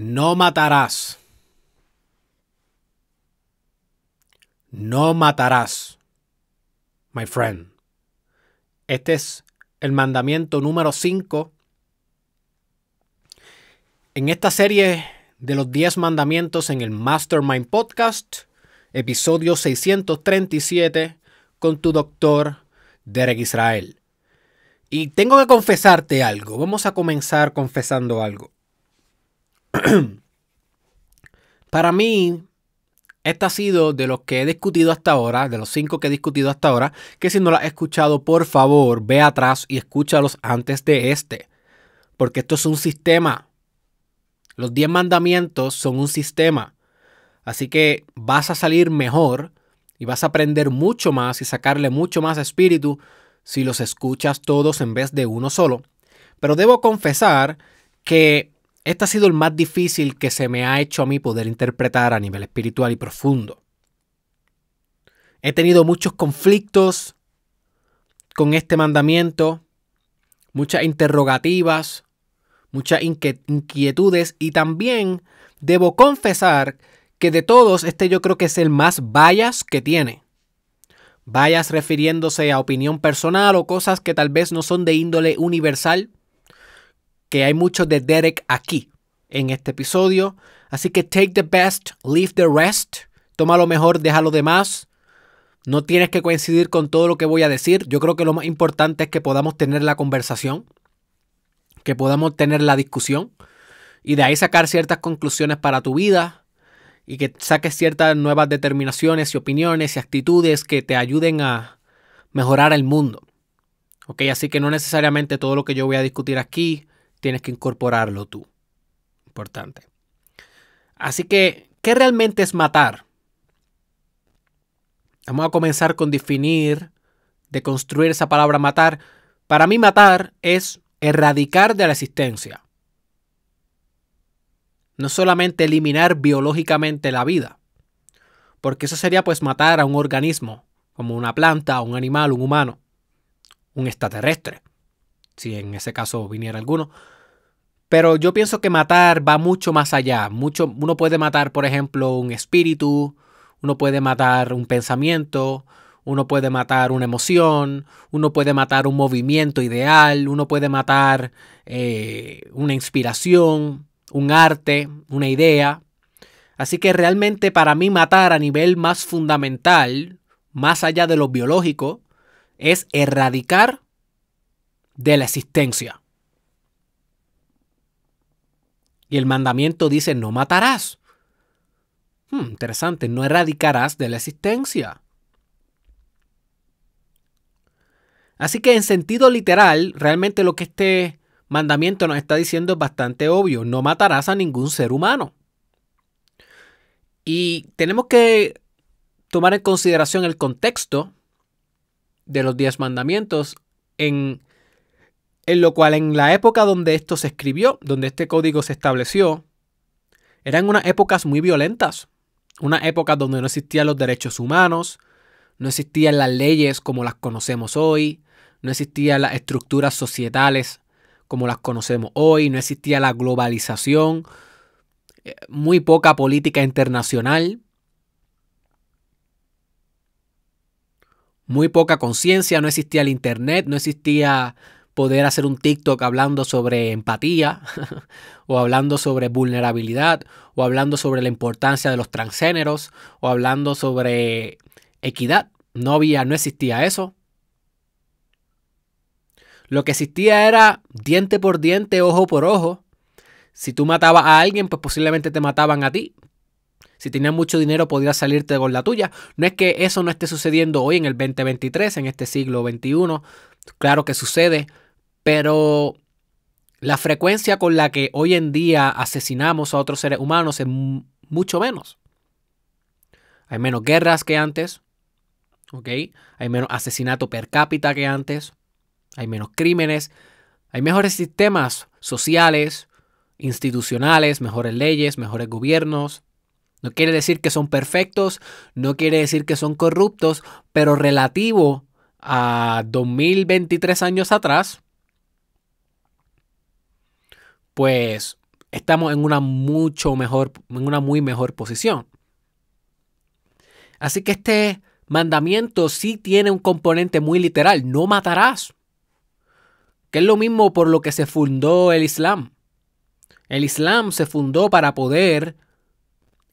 No matarás. No matarás, my friend. Este es el mandamiento número 5. En esta serie de los 10 mandamientos en el Mastermind Podcast, episodio 637, con tu doctor Derek Israel. Y tengo que confesarte algo. Vamos a comenzar confesando algo. Para mí, esta ha sido de los que he discutido hasta ahora, de los cinco que he discutido hasta ahora, que si no lo has escuchado, por favor, ve atrás y escúchalos antes de este. Porque esto es un sistema. Los diez mandamientos son un sistema. Así que vas a salir mejor y vas a aprender mucho más y sacarle mucho más espíritu si los escuchas todos en vez de uno solo. Pero debo confesar que este ha sido el más difícil que se me ha hecho a mí poder interpretar a nivel espiritual y profundo. He tenido muchos conflictos con este mandamiento, muchas interrogativas, muchas inquietudes y también debo confesar que de todos este yo creo que es el más vallas que tiene. Vayas refiriéndose a opinión personal o cosas que tal vez no son de índole universal que hay mucho de Derek aquí en este episodio. Así que take the best, leave the rest. Toma lo mejor, deja lo demás. No tienes que coincidir con todo lo que voy a decir. Yo creo que lo más importante es que podamos tener la conversación, que podamos tener la discusión y de ahí sacar ciertas conclusiones para tu vida y que saques ciertas nuevas determinaciones y opiniones y actitudes que te ayuden a mejorar el mundo. ¿Ok? Así que no necesariamente todo lo que yo voy a discutir aquí tienes que incorporarlo tú. Importante. Así que, ¿qué realmente es matar? Vamos a comenzar con definir, de construir esa palabra matar. Para mí matar es erradicar de la existencia. No solamente eliminar biológicamente la vida, porque eso sería pues matar a un organismo, como una planta, un animal, un humano, un extraterrestre si en ese caso viniera alguno. Pero yo pienso que matar va mucho más allá. Mucho, uno puede matar, por ejemplo, un espíritu, uno puede matar un pensamiento, uno puede matar una emoción, uno puede matar un movimiento ideal, uno puede matar eh, una inspiración, un arte, una idea. Así que realmente para mí matar a nivel más fundamental, más allá de lo biológico, es erradicar de la existencia. Y el mandamiento dice, no matarás. Hmm, interesante, no erradicarás de la existencia. Así que en sentido literal, realmente lo que este mandamiento nos está diciendo es bastante obvio. No matarás a ningún ser humano. Y tenemos que tomar en consideración el contexto de los diez mandamientos en en lo cual en la época donde esto se escribió, donde este código se estableció, eran unas épocas muy violentas, una época donde no existían los derechos humanos, no existían las leyes como las conocemos hoy, no existían las estructuras societales como las conocemos hoy, no existía la globalización, eh, muy poca política internacional, muy poca conciencia, no existía el Internet, no existía poder hacer un TikTok hablando sobre empatía o hablando sobre vulnerabilidad o hablando sobre la importancia de los transgéneros o hablando sobre equidad. No había, no existía eso. Lo que existía era diente por diente, ojo por ojo. Si tú matabas a alguien, pues posiblemente te mataban a ti. Si tenías mucho dinero, podías salirte con la tuya. No es que eso no esté sucediendo hoy en el 2023, en este siglo XXI, Claro que sucede, pero la frecuencia con la que hoy en día asesinamos a otros seres humanos es mucho menos. Hay menos guerras que antes, ¿ok? Hay menos asesinato per cápita que antes, hay menos crímenes, hay mejores sistemas sociales, institucionales, mejores leyes, mejores gobiernos. No quiere decir que son perfectos, no quiere decir que son corruptos, pero relativo a 2023 años atrás, pues estamos en una mucho mejor, en una muy mejor posición. Así que este mandamiento sí tiene un componente muy literal, no matarás, que es lo mismo por lo que se fundó el Islam. El Islam se fundó para poder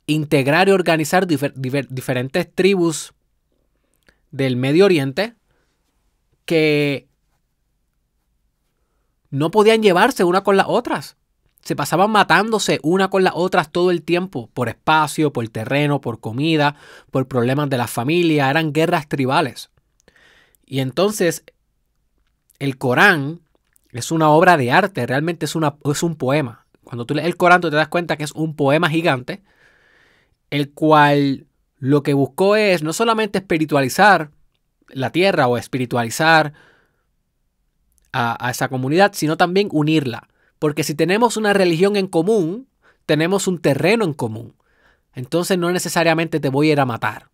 integrar y organizar diferentes tribus del Medio Oriente que no podían llevarse una con las otras. Se pasaban matándose una con las otras todo el tiempo, por espacio, por terreno, por comida, por problemas de la familia, eran guerras tribales. Y entonces el Corán es una obra de arte, realmente es, una, es un poema. Cuando tú lees el Corán tú te das cuenta que es un poema gigante, el cual lo que buscó es no solamente espiritualizar la tierra o espiritualizar a, esa comunidad, sino también unirla. Porque si tenemos una religión en común, tenemos un terreno en común. Entonces no necesariamente te voy a ir a matar.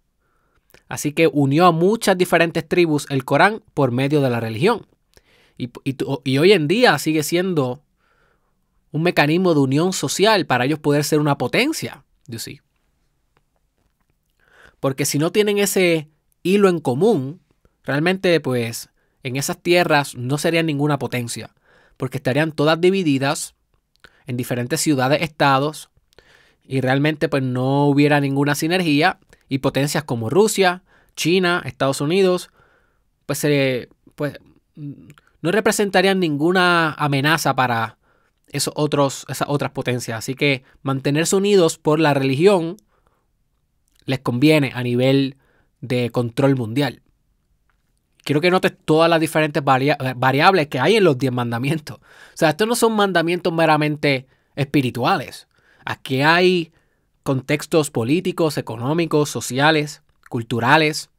Así que unió a muchas diferentes tribus el Corán por medio de la religión. Y, hoy en día sigue siendo un mecanismo de unión social para ellos poder ser una potencia, Porque si no tienen ese hilo en común, Realmente, pues, en esas tierras no serían ninguna potencia, porque estarían todas divididas en diferentes ciudades, estados, y realmente pues no hubiera ninguna sinergia, y potencias como Rusia, China, Estados Unidos, pues, pues no representarían ninguna amenaza para esos otros, esas otras potencias. Así que mantenerse unidos por la religión les conviene a nivel de control mundial quiero que notes todas las diferentes eh, variables que hay en los 10 mandamientos. O sea, estos no son mandamientos meramente espirituales. Aquí hay contextos políticos, económicos, sociales, culturales,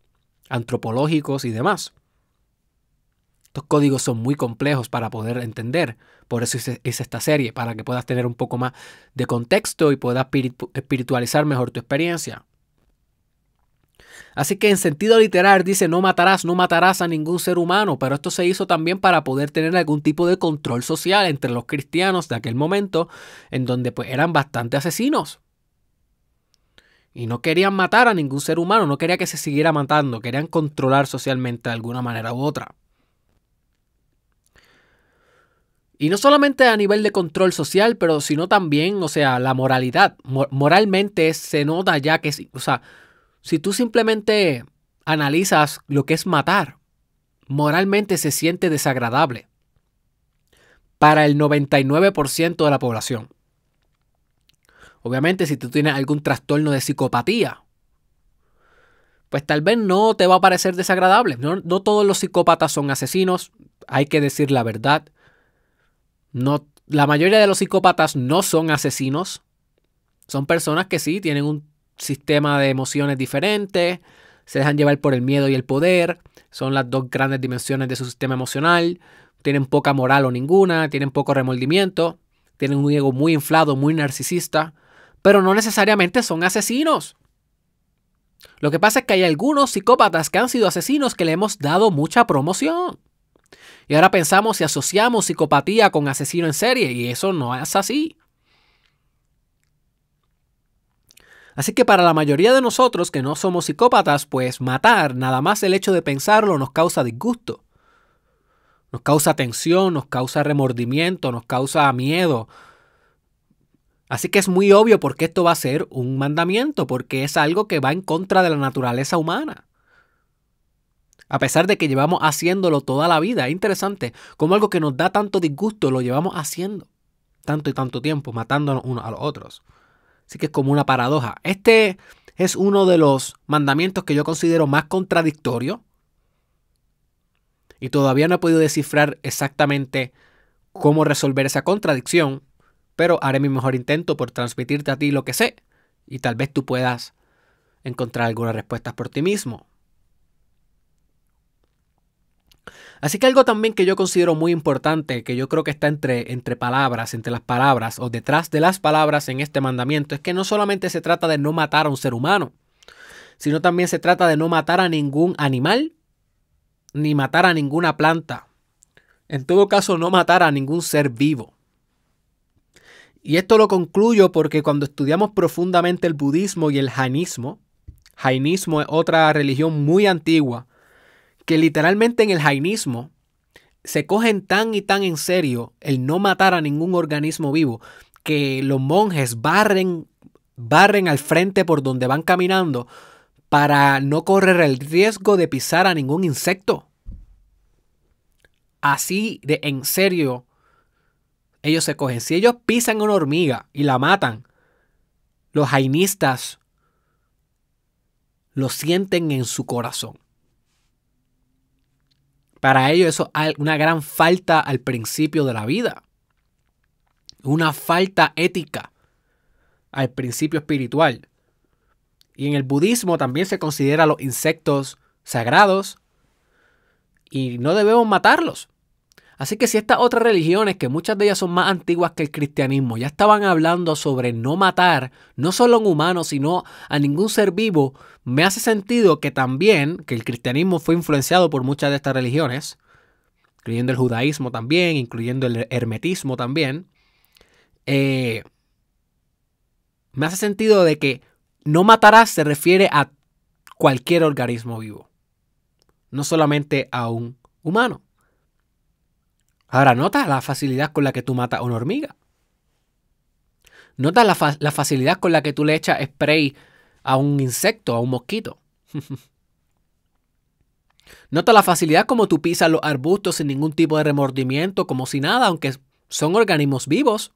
antropológicos y demás. Estos códigos son muy complejos para poder entender. Por eso es hice, esta serie, para que puedas tener un poco más de contexto y puedas espiritualizar mejor tu experiencia. Así que en sentido literal dice no matarás, no matarás a ningún ser humano, pero esto se hizo también para poder tener algún tipo de control social entre los cristianos de aquel momento, en donde pues eran bastante asesinos. Y no querían matar a ningún ser humano, no quería que se siguiera matando, querían controlar socialmente de alguna manera u otra. Y no solamente a nivel de control social, pero sino también, o sea, la moralidad. moralmente se nota ya que, o sea, si tú simplemente analizas lo que es matar, moralmente se siente desagradable para el 99% de la población. Obviamente, si tú tienes algún trastorno de psicopatía, pues tal vez no te va a parecer desagradable. No, todos los psicópatas son asesinos, hay que decir la verdad. No, la mayoría de los psicópatas no son asesinos. Son personas que sí tienen un sistema de emociones diferente, se dejan llevar por el miedo y el poder, son las dos grandes dimensiones de su sistema emocional, tienen poca moral o ninguna, tienen poco remordimiento, tienen un ego muy inflado, muy narcisista, pero no necesariamente son asesinos. Lo que pasa es que hay algunos psicópatas que han sido asesinos que le hemos dado mucha promoción. Y ahora pensamos si asociamos psicopatía con asesino en serie, y eso no es así. Así que para la mayoría de nosotros que no somos psicópatas, pues matar, nada más el hecho de pensarlo nos causa disgusto. Nos causa tensión, nos causa remordimiento, nos causa miedo. Así que es muy obvio por qué esto va a ser un mandamiento, porque es algo que va en contra de la naturaleza humana. A pesar de que llevamos haciéndolo toda la vida, es interesante como algo que nos da tanto disgusto lo llevamos haciendo tanto y tanto tiempo, matándonos unos a los otros. Así que es como una paradoja. Este es uno de los mandamientos que yo considero más contradictorio. Y todavía no he podido descifrar exactamente cómo resolver esa contradicción, pero haré mi mejor intento por transmitirte a ti lo que sé y tal vez tú puedas encontrar algunas respuestas por ti mismo. Así que algo también que yo considero muy importante, que yo creo que está entre, entre palabras, entre las palabras o detrás de las palabras en este mandamiento, es que no solamente se trata de no matar a un ser humano, sino también se trata de no matar a ningún animal, ni matar a ninguna planta. En todo caso, no matar a ningún ser vivo. Y esto lo concluyo porque cuando estudiamos profundamente el budismo y el jainismo, jainismo es otra religión muy antigua, que literalmente en el jainismo se cogen tan y tan en serio el no matar a ningún organismo vivo que los monjes barren, barren al frente por donde van caminando para no correr el riesgo de pisar a ningún insecto. Así de en serio, ellos se cogen. Si ellos pisan una hormiga y la matan, los jainistas lo sienten en su corazón. Para ellos eso es una gran falta al principio de la vida. Una falta ética al principio espiritual. Y en el budismo también se considera los insectos sagrados y no debemos matarlos. Así que si estas otras religiones, que muchas de ellas son más antiguas que el cristianismo, ya estaban hablando sobre no matar, no solo a un humano, sino a ningún ser vivo, me hace sentido que también, que el cristianismo fue influenciado por muchas de estas religiones, incluyendo el judaísmo también, incluyendo el hermetismo también, eh, me hace sentido de que no matarás se refiere a cualquier organismo vivo, no solamente a un humano. Ahora, nota la facilidad con la que tú matas a una hormiga. Nota la, facilidad con la que tú le echas spray a un insecto, a un mosquito. Nota la facilidad como tú pisas los arbustos sin ningún tipo de remordimiento, como si nada, aunque son organismos vivos.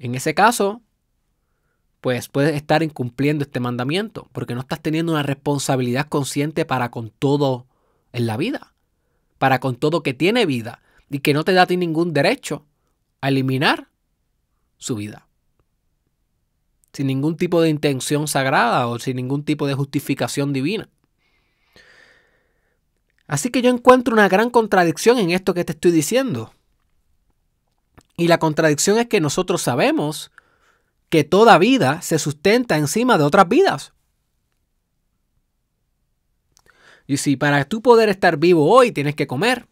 En ese caso, pues puedes estar incumpliendo este mandamiento, porque no estás teniendo una responsabilidad consciente para con todo en la vida, para con todo que tiene vida, y que no te da ningún derecho a eliminar su vida. Sin ningún tipo de intención sagrada o sin ningún tipo de justificación divina. Así que yo encuentro una gran contradicción en esto que te estoy diciendo. Y la contradicción es que nosotros sabemos que toda vida se sustenta encima de otras vidas. Y si para tú poder estar vivo hoy tienes que comer,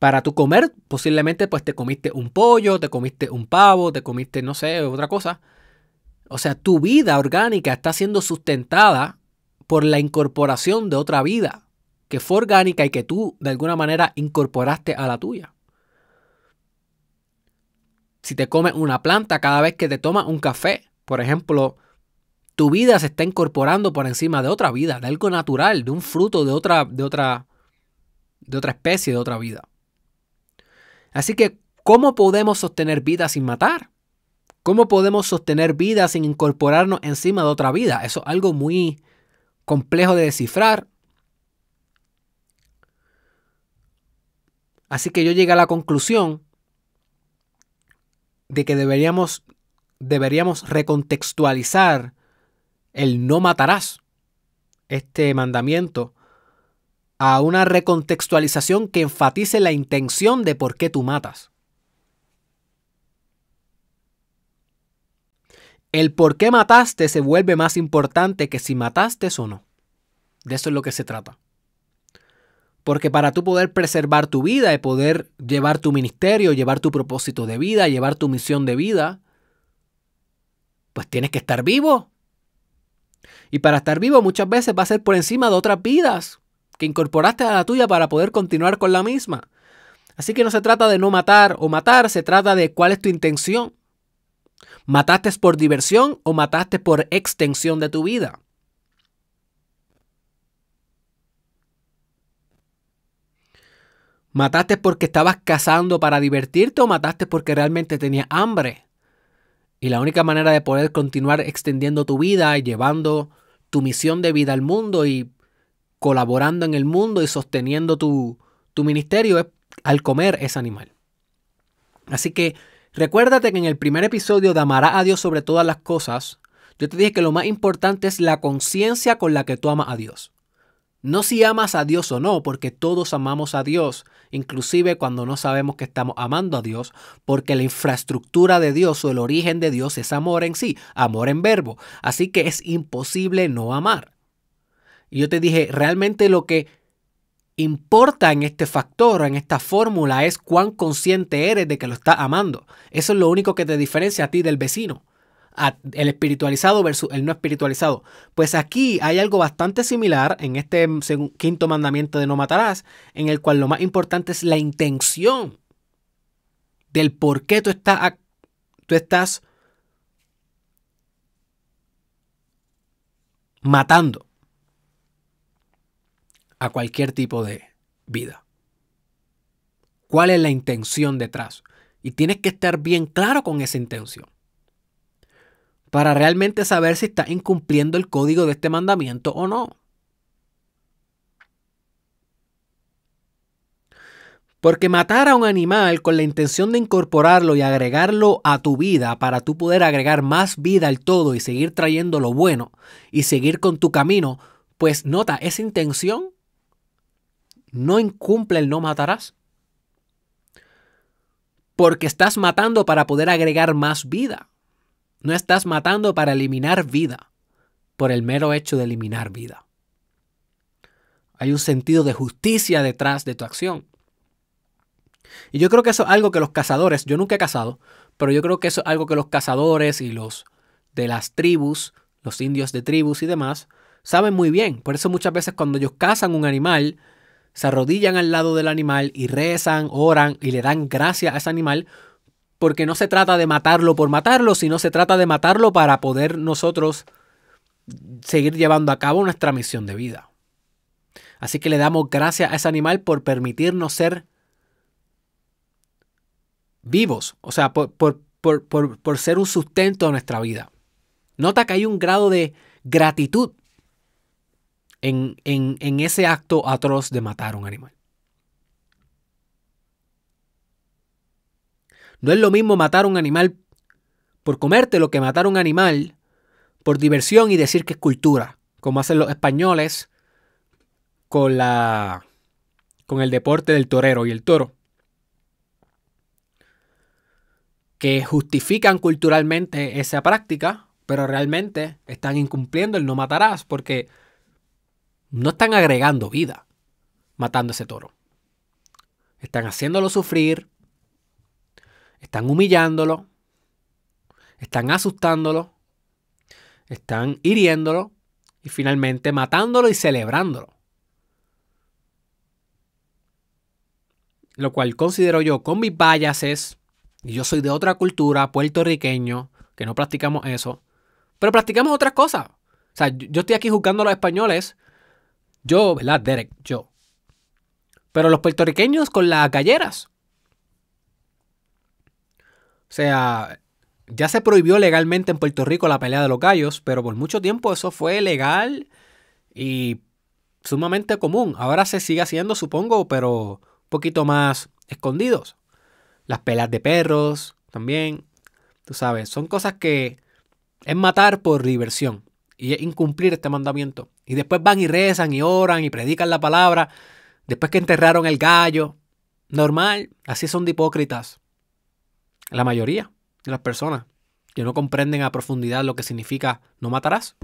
para tu comer, posiblemente pues te comiste un pollo, te comiste un pavo, te comiste, no sé, otra cosa. O sea, tu vida orgánica está siendo sustentada por la incorporación de otra vida que fue orgánica y que tú de alguna manera incorporaste a la tuya. Si te comes una planta cada vez que te tomas un café, por ejemplo, tu vida se está incorporando por encima de otra vida, de algo natural, de un fruto de otra, de otra, de otra especie, de otra vida. Así que, ¿cómo podemos sostener vida sin matar? ¿Cómo podemos sostener vida sin incorporarnos encima de otra vida? Eso es algo muy complejo de descifrar. Así que yo llegué a la conclusión de que deberíamos, deberíamos recontextualizar el no matarás, este mandamiento, a una recontextualización que enfatice la intención de por qué tú matas. El por qué mataste se vuelve más importante que si mataste o no. De eso es lo que se trata. Porque para tú poder preservar tu vida y poder llevar tu ministerio, llevar tu propósito de vida, llevar tu misión de vida, pues tienes que estar vivo. Y para estar vivo muchas veces va a ser por encima de otras vidas que incorporaste a la tuya para poder continuar con la misma. Así que no se trata de no matar o matar, se trata de cuál es tu intención. ¿Mataste por diversión o mataste por extensión de tu vida? ¿Mataste porque estabas cazando para divertirte o mataste porque realmente tenías hambre? Y la única manera de poder continuar extendiendo tu vida y llevando tu misión de vida al mundo y colaborando en el mundo y sosteniendo tu, ministerio es al comer ese animal. Así que recuérdate que en el primer episodio de Amarás a Dios sobre todas las cosas, yo te dije que lo más importante es la conciencia con la que tú amas a Dios. No si amas a Dios o no, porque todos amamos a Dios, inclusive cuando no sabemos que estamos amando a Dios, porque la infraestructura de Dios o el origen de Dios es amor en sí, amor en verbo. Así que es imposible no amar. Y yo te dije, realmente lo que importa en este factor, en esta fórmula, es cuán consciente eres de que lo estás amando. Eso es lo único que te diferencia a ti del vecino. el espiritualizado versus el no espiritualizado. Pues aquí hay algo bastante similar en este mm, quinto mandamiento de no matarás, en el cual lo más importante es la intención del por qué tú estás, tú estás matando a cualquier tipo de vida. ¿Cuál es la intención detrás? Y tienes que estar bien claro con esa intención. Para realmente saber si estás incumpliendo el código de este mandamiento o no. Porque matar a un animal con la intención de incorporarlo y agregarlo a tu vida para tú poder agregar más vida al todo y seguir trayendo lo bueno y seguir con tu camino, pues nota, esa intención no incumple el no matarás. Porque estás matando para poder agregar más vida. No estás matando para eliminar vida, por el mero hecho de eliminar vida. Hay un sentido de justicia detrás de tu acción. Y yo creo que eso es algo que los cazadores, yo nunca he cazado, pero yo creo que eso es algo que los cazadores y los de las tribus, los indios de tribus y demás, saben muy bien. Por eso muchas veces cuando ellos cazan un animal, se arrodillan al lado del animal y rezan, oran y le dan gracias a ese animal, porque no se trata de matarlo por matarlo, sino se trata de matarlo para poder nosotros seguir llevando a cabo nuestra misión de vida. Así que le damos gracias a ese animal por permitirnos ser vivos, o sea, por, por ser un sustento a nuestra vida. Nota que hay un grado de gratitud en, ese acto atroz de matar a un animal. No es lo mismo matar un animal por comértelo que matar a un animal por diversión y decir que es cultura, como hacen los españoles con la con el deporte del torero y el toro. Que justifican culturalmente esa práctica, pero realmente están incumpliendo el no matarás porque no están agregando vida matando a ese toro. Están haciéndolo sufrir, están humillándolo, están asustándolo, están hiriéndolo y finalmente matándolo y celebrándolo. Lo cual considero yo con mis vallas es, y yo soy de otra cultura, puertorriqueño, que no practicamos eso, pero practicamos otras cosas. O sea, yo estoy aquí juzgando a los españoles yo, ¿verdad, Derek? Yo. Pero los puertorriqueños con las galleras. O sea, ya se prohibió legalmente en Puerto Rico la pelea de los gallos, pero por mucho tiempo eso fue legal y sumamente común. Ahora se sigue haciendo, supongo, pero un poquito más escondidos. Las peleas de perros también, tú sabes, son cosas que es matar por diversión y incumplir este mandamiento. Y después van y rezan y oran y predican la palabra, después que enterraron el gallo. Normal, así son de hipócritas. La mayoría de las personas que no comprenden a profundidad lo que significa no matarás.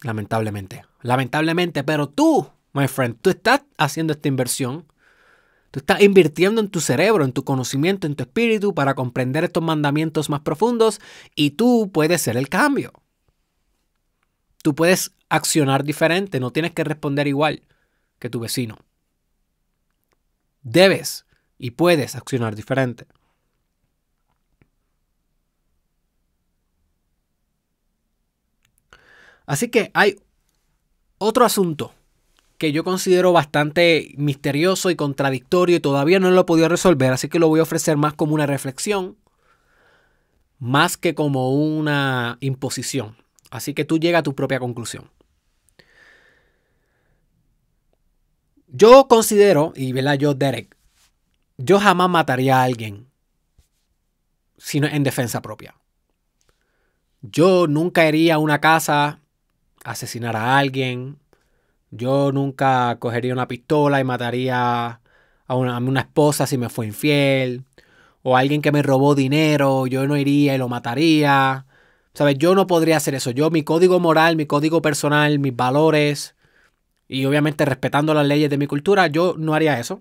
Lamentablemente, lamentablemente, pero tú, my friend, tú estás haciendo esta inversión. Tú estás invirtiendo en tu cerebro, en tu conocimiento, en tu espíritu para comprender estos mandamientos más profundos y tú puedes ser el cambio tú puedes accionar diferente, no tienes que responder igual que tu vecino. Debes y puedes accionar diferente. Así que hay otro asunto que yo considero bastante misterioso y contradictorio y todavía no lo he podido resolver, así que lo voy a ofrecer más como una reflexión, más que como una imposición. Así que tú llega a tu propia conclusión. Yo considero, y ¿verdad? yo, Derek, yo jamás mataría a alguien sino en defensa propia. Yo nunca iría a una casa a asesinar a alguien. Yo nunca cogería una pistola y mataría a una, a una esposa si me fue infiel. O alguien que me robó dinero, yo no iría y lo mataría. ¿Sabes? Yo no podría hacer eso. Yo, mi código moral, mi código personal, mis valores y obviamente respetando las leyes de mi cultura, yo no haría eso.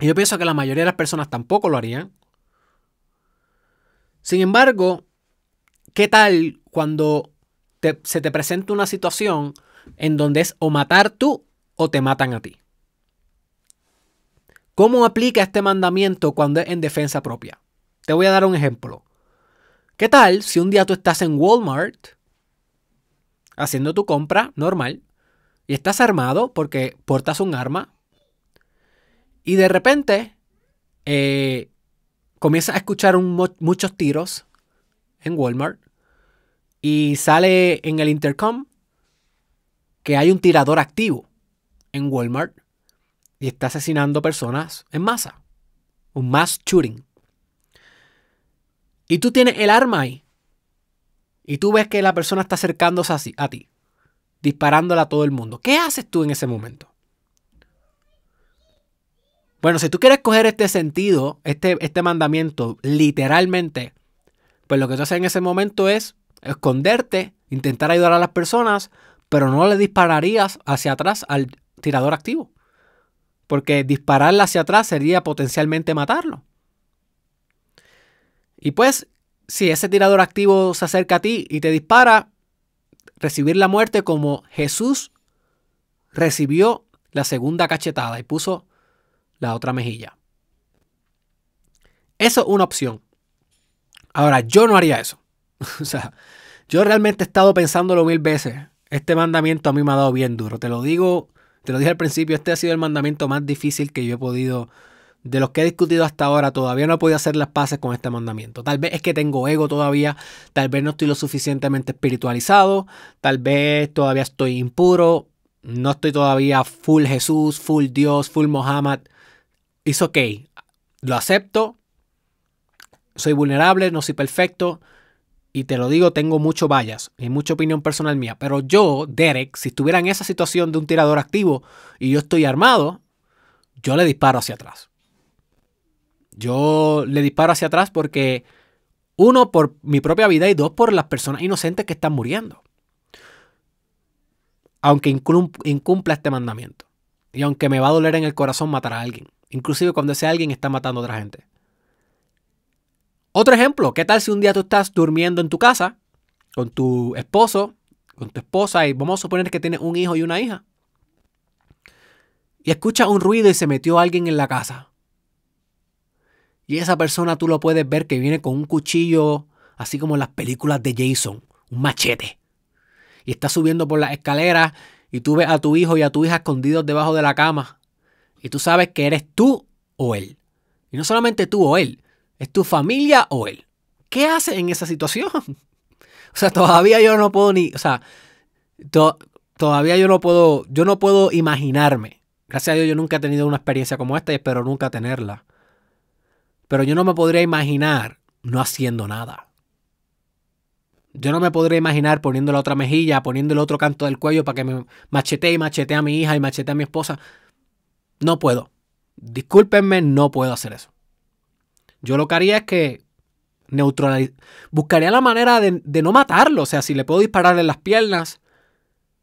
Y yo pienso que la mayoría de las personas tampoco lo harían. Sin embargo, ¿qué tal cuando se te presenta una situación en donde es o matar tú o te matan a ti? ¿Cómo aplica este mandamiento cuando es en defensa propia? Te voy a dar un ejemplo. ¿Qué tal si un día tú estás en Walmart haciendo tu compra normal y estás armado porque portas un arma y de repente eh, comienzas a escuchar muchos tiros en Walmart y sale en el intercom que hay un tirador activo en Walmart y está asesinando personas en masa. Un mass shooting. Y tú tienes el arma ahí. Y tú ves que la persona está acercándose así, a ti, disparándola a todo el mundo. ¿Qué haces tú en ese momento? Bueno, si tú quieres coger este sentido, este, este mandamiento, literalmente, pues lo que tú haces en ese momento es esconderte, intentar ayudar a las personas, pero no le dispararías hacia atrás al tirador activo. Porque dispararla hacia atrás sería potencialmente matarlo. Y pues, si ese tirador activo se acerca a ti y te dispara, recibir la muerte como Jesús recibió la segunda cachetada y puso la otra mejilla. Eso es una opción. Ahora, yo no haría eso. o sea, yo realmente he estado pensándolo mil veces. Este mandamiento a mí me ha dado bien duro. Te lo digo, te lo dije al principio, este ha sido el mandamiento más difícil que yo he podido de los que he discutido hasta ahora, todavía no he podido hacer las paces con este mandamiento. Tal vez es que tengo ego todavía, tal vez no estoy lo suficientemente espiritualizado, tal vez todavía estoy impuro, no estoy todavía full Jesús, full Dios, full Mohammed. Es ok, lo acepto, soy vulnerable, no soy perfecto. Y te lo digo, tengo mucho vallas y mucha opinión personal mía. Pero yo, Derek, si estuviera en esa situación de un tirador activo y yo estoy armado, yo le disparo hacia atrás yo le disparo hacia atrás porque, uno, por mi propia vida y dos, por las personas inocentes que están muriendo. Aunque incumpla este mandamiento. Y aunque me va a doler en el corazón matar a alguien. Inclusive cuando ese alguien está matando a otra gente. Otro ejemplo, ¿qué tal si un día tú estás durmiendo en tu casa con tu esposo, con tu esposa y vamos a suponer que tienes un hijo y una hija? Y escuchas un ruido y se metió alguien en la casa. Y esa persona tú lo puedes ver que viene con un cuchillo, así como en las películas de Jason, un machete. Y está subiendo por las escaleras y tú ves a tu hijo y a tu hija escondidos debajo de la cama. Y tú sabes que eres tú o él. Y no solamente tú o él, es tu familia o él. ¿Qué haces en esa situación? O sea, todavía yo no puedo ni, o sea, todavía yo no puedo, yo no puedo imaginarme. Gracias a Dios yo nunca he tenido una experiencia como esta y espero nunca tenerla. Pero yo no me podría imaginar no haciendo nada. Yo no me podría imaginar poniendo la otra mejilla, poniendo el otro canto del cuello para que me machetee y machete a mi hija y machete a mi esposa. No puedo. Discúlpenme, no puedo hacer eso. Yo lo que haría es que buscaría la manera de, de no matarlo. O sea, si le puedo disparar en las piernas,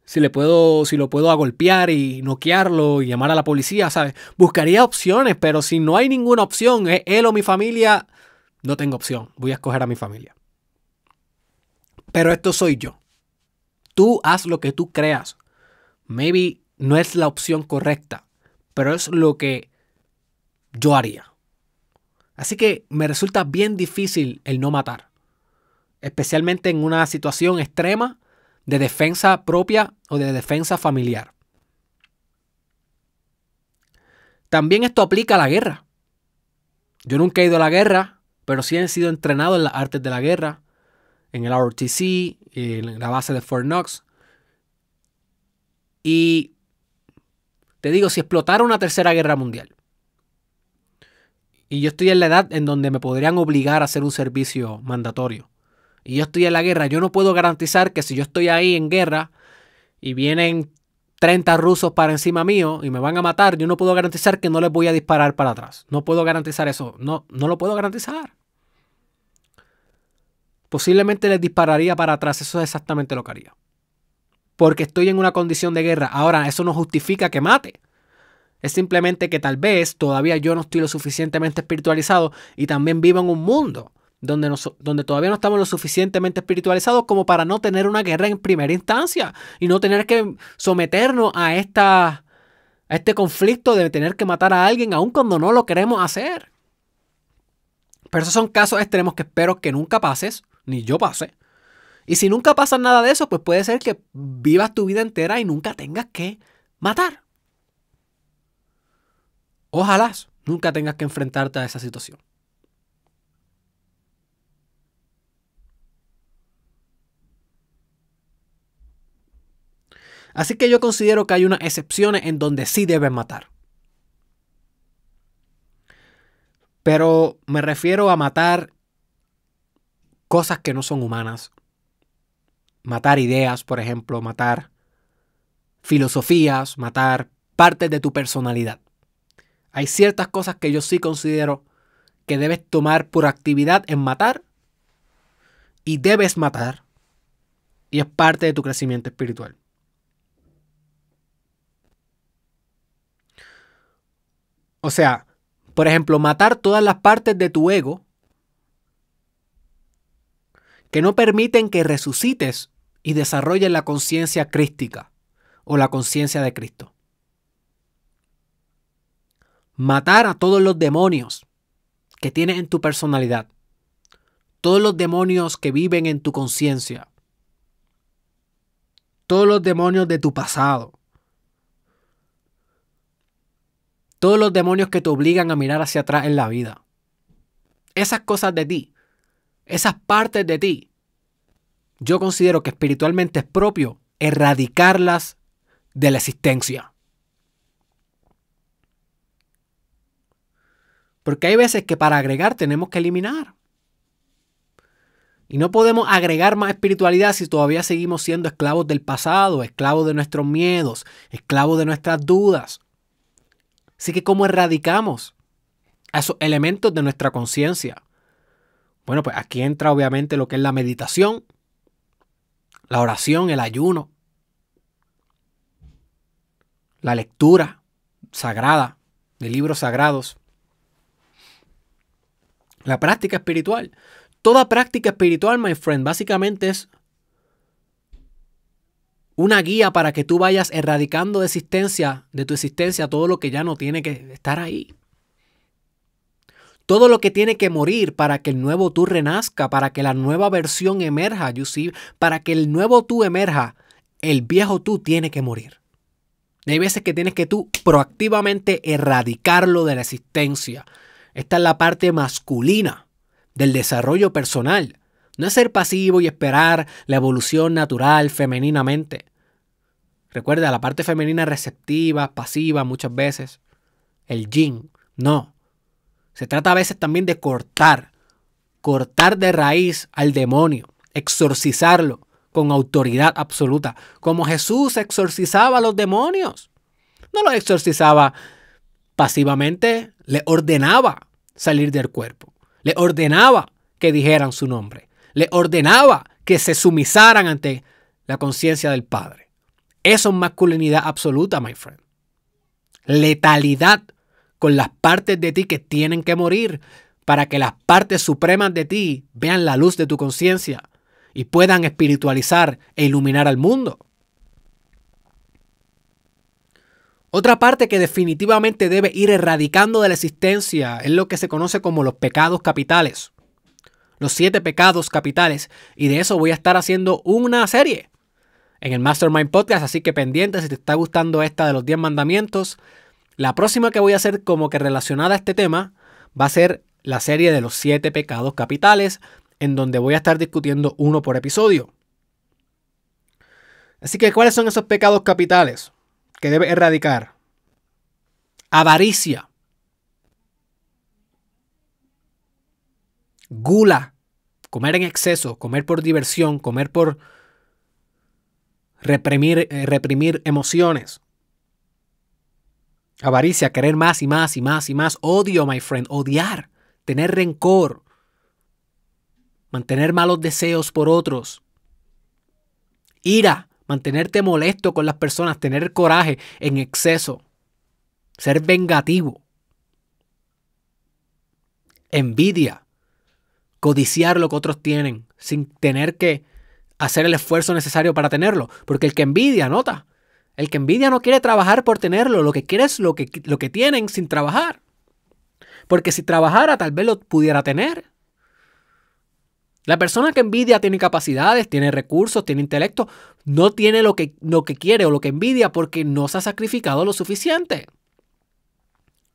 si le puedo, si lo puedo agolpear y noquearlo y llamar a la policía, ¿sabes? Buscaría opciones, pero si no hay ninguna opción, él o mi familia, no tengo opción. Voy a escoger a mi familia. Pero esto soy yo. Tú haz lo que tú creas. Maybe no es la opción correcta, pero es lo que yo haría. Así que me resulta bien difícil el no matar, especialmente en una situación extrema de defensa propia o de defensa familiar. También esto aplica a la guerra. Yo nunca he ido a la guerra, pero sí he sido entrenado en las artes de la guerra, en el ROTC, en la base de Fort Knox. Y te digo, si explotara una tercera guerra mundial, y yo estoy en la edad en donde me podrían obligar a hacer un servicio mandatorio y yo estoy en la guerra, yo no puedo garantizar que si yo estoy ahí en guerra y vienen 30 rusos para encima mío y me van a matar, yo no puedo garantizar que no les voy a disparar para atrás. No puedo garantizar eso. No, no lo puedo garantizar. Posiblemente les dispararía para atrás. Eso es exactamente lo que haría. Porque estoy en una condición de guerra. Ahora, eso no justifica que mate. Es simplemente que tal vez todavía yo no estoy lo suficientemente espiritualizado y también vivo en un mundo donde, todavía no estamos lo suficientemente espiritualizados como para no tener una guerra en primera instancia y no tener que someternos a, esta, a este conflicto de tener que matar a alguien aun cuando no lo queremos hacer. Pero esos son casos extremos que espero que nunca pases, ni yo pase. Y si nunca pasa nada de eso, pues puede ser que vivas tu vida entera y nunca tengas que matar. Ojalá nunca tengas que enfrentarte a esa situación. Así que yo considero que hay unas excepciones en donde sí debes matar. Pero me refiero a matar cosas que no son humanas. Matar ideas, por ejemplo, matar filosofías, matar partes de tu personalidad. Hay ciertas cosas que yo sí considero que debes tomar por actividad en matar y debes matar y es parte de tu crecimiento espiritual. O sea, por ejemplo, matar todas las partes de tu ego que no permiten que resucites y desarrolles la conciencia crística o la conciencia de Cristo. Matar a todos los demonios que tienes en tu personalidad, todos los demonios que viven en tu conciencia, todos los demonios de tu pasado, Todos los demonios que te obligan a mirar hacia atrás en la vida. Esas cosas de ti, esas partes de ti, yo considero que espiritualmente es propio erradicarlas de la existencia. Porque hay veces que para agregar tenemos que eliminar. Y no podemos agregar más espiritualidad si todavía seguimos siendo esclavos del pasado, esclavos de nuestros miedos, esclavos de nuestras dudas. Así que, ¿cómo erradicamos a esos elementos de nuestra conciencia? Bueno, pues aquí entra obviamente lo que es la meditación, la oración, el ayuno, la lectura sagrada de libros sagrados, la práctica espiritual. Toda práctica espiritual, my friend, básicamente es una guía para que tú vayas erradicando de, existencia, de tu existencia todo lo que ya no tiene que estar ahí. Todo lo que tiene que morir para que el nuevo tú renazca, para que la nueva versión emerja, you see, para que el nuevo tú emerja, el viejo tú tiene que morir. hay veces que tienes que tú proactivamente erradicarlo de la existencia. Esta es la parte masculina del desarrollo personal. No es ser pasivo y esperar la evolución natural femeninamente. Recuerda, la parte femenina receptiva, pasiva muchas veces. El yin, no. Se trata a veces también de cortar, cortar de raíz al demonio, exorcizarlo con autoridad absoluta, como Jesús exorcizaba a los demonios. No los exorcizaba pasivamente, le ordenaba salir del cuerpo, le ordenaba que dijeran su nombre, le ordenaba que se sumisaran ante la conciencia del Padre. Eso es masculinidad absoluta, my friend. Letalidad con las partes de ti que tienen que morir para que las partes supremas de ti vean la luz de tu conciencia y puedan espiritualizar e iluminar al mundo. Otra parte que definitivamente debe ir erradicando de la existencia es lo que se conoce como los pecados capitales los siete pecados capitales, y de eso voy a estar haciendo una serie en el Mastermind Podcast, así que pendiente si te está gustando esta de los diez mandamientos. La próxima que voy a hacer como que relacionada a este tema va a ser la serie de los siete pecados capitales, en donde voy a estar discutiendo uno por episodio. Así que, ¿cuáles son esos pecados capitales que debe erradicar? Avaricia, Gula, comer en exceso, comer por diversión, comer por reprimir, eh, reprimir emociones. Avaricia, querer más y más y más y más. Odio, my friend, odiar, tener rencor, mantener malos deseos por otros. Ira, mantenerte molesto con las personas, tener coraje en exceso, ser vengativo. Envidia, codiciar lo que otros tienen, sin tener que hacer el esfuerzo necesario para tenerlo. Porque el que envidia, nota, el que envidia no quiere trabajar por tenerlo, lo que quiere es lo que, lo que tienen sin trabajar. Porque si trabajara, tal vez lo pudiera tener. La persona que envidia tiene capacidades, tiene recursos, tiene intelecto, no tiene lo que, lo que quiere o lo que envidia porque no se ha sacrificado lo suficiente.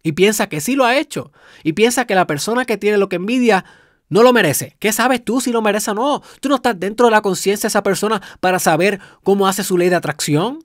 Y piensa que sí lo ha hecho. Y piensa que la persona que tiene lo que envidia no lo merece. ¿Qué sabes tú si lo merece o no? Tú no estás dentro de la conciencia de esa persona para saber cómo hace su ley de atracción.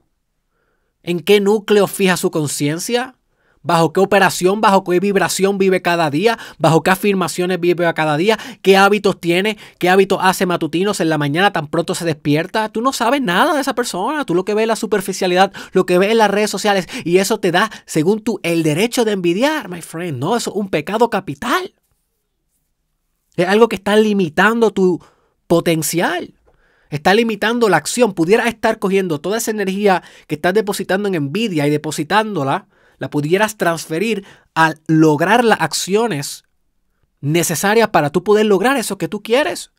¿En qué núcleo fija su conciencia? ¿Bajo qué operación, bajo qué vibración vive cada día? ¿Bajo qué afirmaciones vive cada día? ¿Qué hábitos tiene? ¿Qué hábitos hace matutinos en la mañana tan pronto se despierta? Tú no sabes nada de esa persona. Tú lo que ves es la superficialidad, lo que ves en las redes sociales. Y eso te da, según tú, el derecho de envidiar, my friend. No, eso es un pecado capital. Es algo que está limitando tu potencial. Está limitando la acción. Pudieras estar cogiendo toda esa energía que estás depositando en envidia y depositándola, la pudieras transferir al lograr las acciones necesarias para tú poder lograr eso que tú quieres.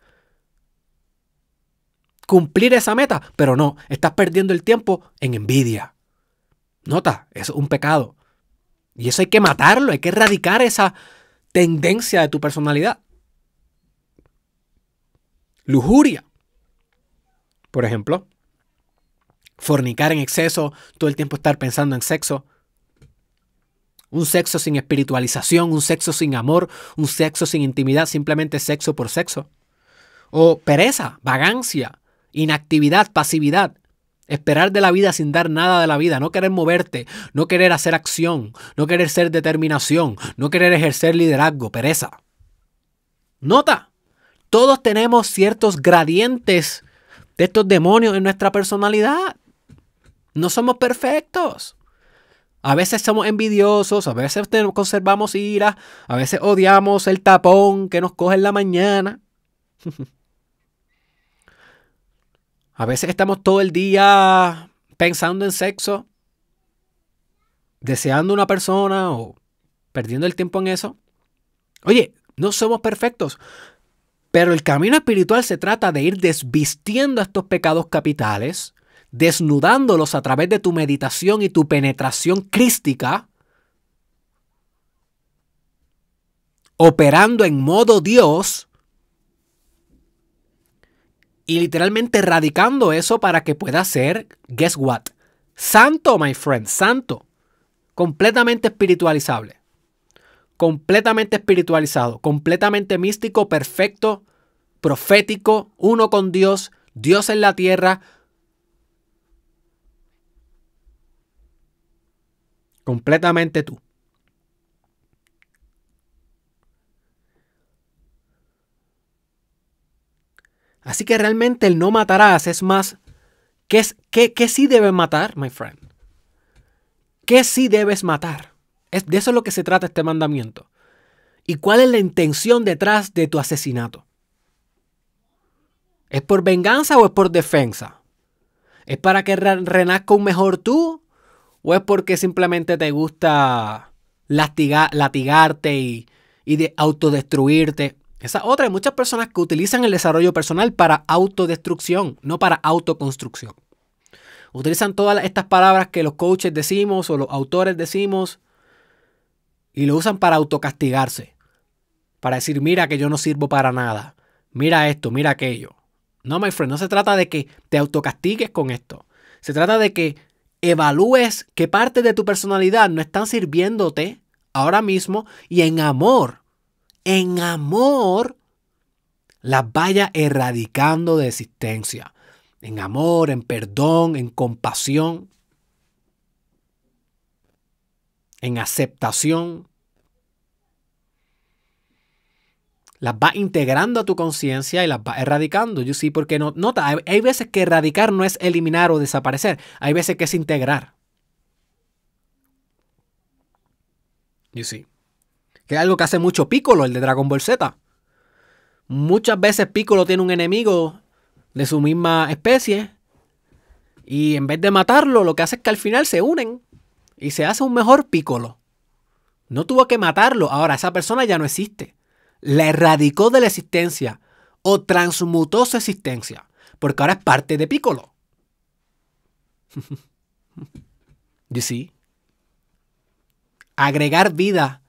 Cumplir esa meta, pero no, estás perdiendo el tiempo en envidia. Nota, es un pecado. Y eso hay que matarlo, hay que erradicar esa tendencia de tu personalidad lujuria. Por ejemplo, fornicar en exceso, todo el tiempo estar pensando en sexo. Un sexo sin espiritualización, un sexo sin amor, un sexo sin intimidad, simplemente sexo por sexo. O pereza, vagancia, inactividad, pasividad. Esperar de la vida sin dar nada de la vida, no querer moverte, no querer hacer acción, no querer ser determinación, no querer ejercer liderazgo, pereza. Nota, todos tenemos ciertos gradientes de estos demonios en nuestra personalidad. No somos perfectos. A veces somos envidiosos, a veces conservamos ira, a veces odiamos el tapón que nos coge en la mañana. a veces estamos todo el día pensando en sexo, deseando una persona o perdiendo el tiempo en eso. Oye, no somos perfectos, pero el camino espiritual se trata de ir desvistiendo estos pecados capitales, desnudándolos a través de tu meditación y tu penetración crística, operando en modo Dios y literalmente erradicando eso para que pueda ser, guess what, santo, my friend, santo, completamente espiritualizable completamente espiritualizado, completamente místico, perfecto, profético, uno con Dios, Dios en la tierra, completamente tú. Así que realmente el no matarás es más, ¿qué, qué, qué sí debes matar, my friend? ¿Qué sí debes matar? Es, de eso es lo que se trata este mandamiento. ¿Y cuál es la intención detrás de tu asesinato? ¿Es por venganza o es por defensa? ¿Es para que renazca un mejor tú? ¿O es porque simplemente te gusta lastigar, latigarte y, autodestruirte? Esa otra, hay muchas personas que utilizan el desarrollo personal para autodestrucción, no para autoconstrucción. Utilizan todas estas palabras que los coaches decimos o los autores decimos y lo usan para autocastigarse. Para decir, mira que yo no sirvo para nada. Mira esto, mira aquello. No, my friend, no se trata de que te autocastigues con esto. Se trata de que evalúes qué parte de tu personalidad no están sirviéndote ahora mismo y en amor, en amor, las vaya erradicando de existencia. En amor, en perdón, en compasión en aceptación, las va integrando a tu conciencia y las va erradicando. Yo sí, porque no, nota, hay, veces que erradicar no es eliminar o desaparecer, hay veces que es integrar. yo sí Que es algo que hace mucho Piccolo, el de Dragon Ball Z. Muchas veces Piccolo tiene un enemigo de su misma especie. Y en vez de matarlo, lo que hace es que al final se unen y se hace un mejor pícolo. No tuvo que matarlo, ahora esa persona ya no existe. La erradicó de la existencia o transmutó su existencia, porque ahora es parte de pícolo. ¿Y sí? Agregar vida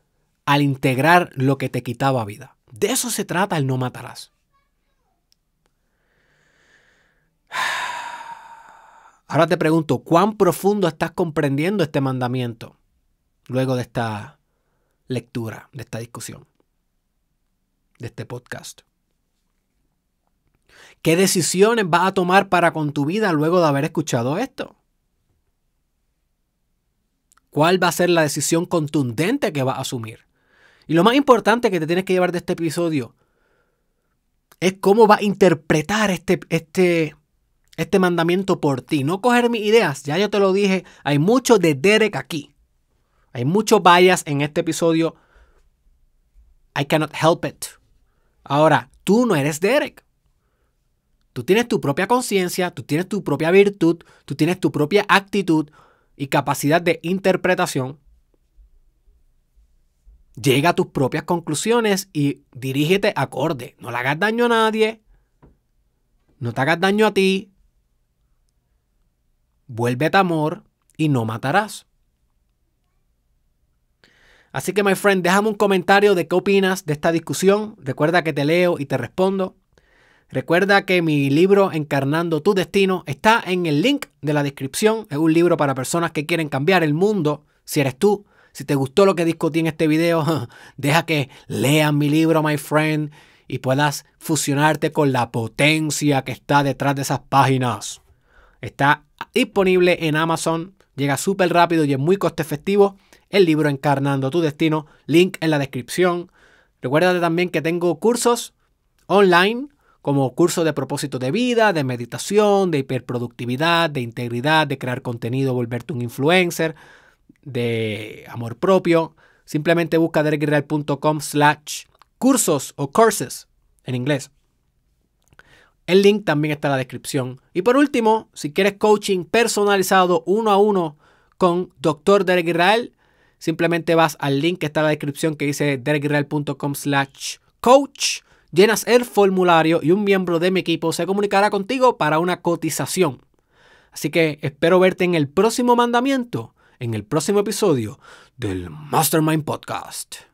al integrar lo que te quitaba vida. De eso se trata el no matarás. Ahora te pregunto, ¿cuán profundo estás comprendiendo este mandamiento luego de esta lectura, de esta discusión, de este podcast? ¿Qué decisiones vas a tomar para con tu vida luego de haber escuchado esto? ¿Cuál va a ser la decisión contundente que vas a asumir? Y lo más importante que te tienes que llevar de este episodio es cómo va a interpretar este, este este mandamiento por ti. No coger mis ideas, ya yo te lo dije, hay mucho de Derek aquí. Hay mucho bias en este episodio. I cannot help it. Ahora, tú no eres Derek. Tú tienes tu propia conciencia, tú tienes tu propia virtud, tú tienes tu propia actitud y capacidad de interpretación. Llega a tus propias conclusiones y dirígete acorde. No le hagas daño a nadie. No te hagas daño a ti. Vuelve tu amor y no matarás. Así que, my friend, déjame un comentario de qué opinas de esta discusión. Recuerda que te leo y te respondo. Recuerda que mi libro Encarnando tu Destino está en el link de la descripción. Es un libro para personas que quieren cambiar el mundo. Si eres tú, si te gustó lo que discutí en este video, deja que leas mi libro, my friend, y puedas fusionarte con la potencia que está detrás de esas páginas. Está disponible en Amazon, llega súper rápido y es muy coste efectivo. El libro Encarnando tu Destino, link en la descripción. Recuérdate también que tengo cursos online, como cursos de propósito de vida, de meditación, de hiperproductividad, de integridad, de crear contenido, volverte un influencer, de amor propio. Simplemente busca derekguerrero.com slash cursos o courses en inglés. El link también está en la descripción. Y por último, si quieres coaching personalizado uno a uno con Dr. Derek Israel, simplemente vas al link que está en la descripción que dice derekisrael.com slash coach, llenas el formulario y un miembro de mi equipo se comunicará contigo para una cotización. Así que espero verte en el próximo mandamiento, en el próximo episodio del Mastermind Podcast.